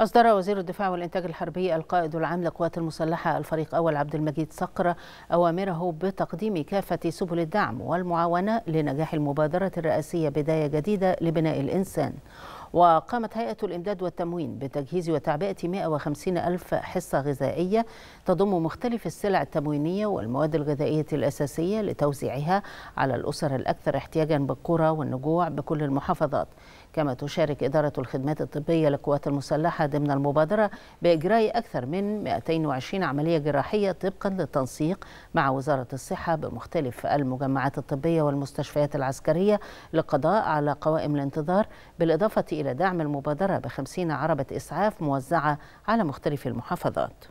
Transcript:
أصدر وزير الدفاع والإنتاج الحربي القائد العام للقوات المسلحة الفريق أول عبد المجيد صقر أوامره بتقديم كافة سبل الدعم والمعاونة لنجاح المبادرة الرئاسية بداية جديدة لبناء الإنسان وقامت هيئة الإمداد والتموين بتجهيز وتعبئة 150 ألف حصة غذائية تضم مختلف السلع التموينية والمواد الغذائية الأساسية لتوزيعها على الأسر الأكثر احتياجا بالقرى والنجوع بكل المحافظات كما تشارك إدارة الخدمات الطبية للقوات المسلحة ضمن المبادرة بإجراء أكثر من 220 عملية جراحية طبقا للتنسيق مع وزارة الصحة بمختلف المجمعات الطبية والمستشفيات العسكرية للقضاء على قوائم الانتظار بالإضافة إلى دعم المبادرة بخمسين عربة إسعاف موزعة على مختلف المحافظات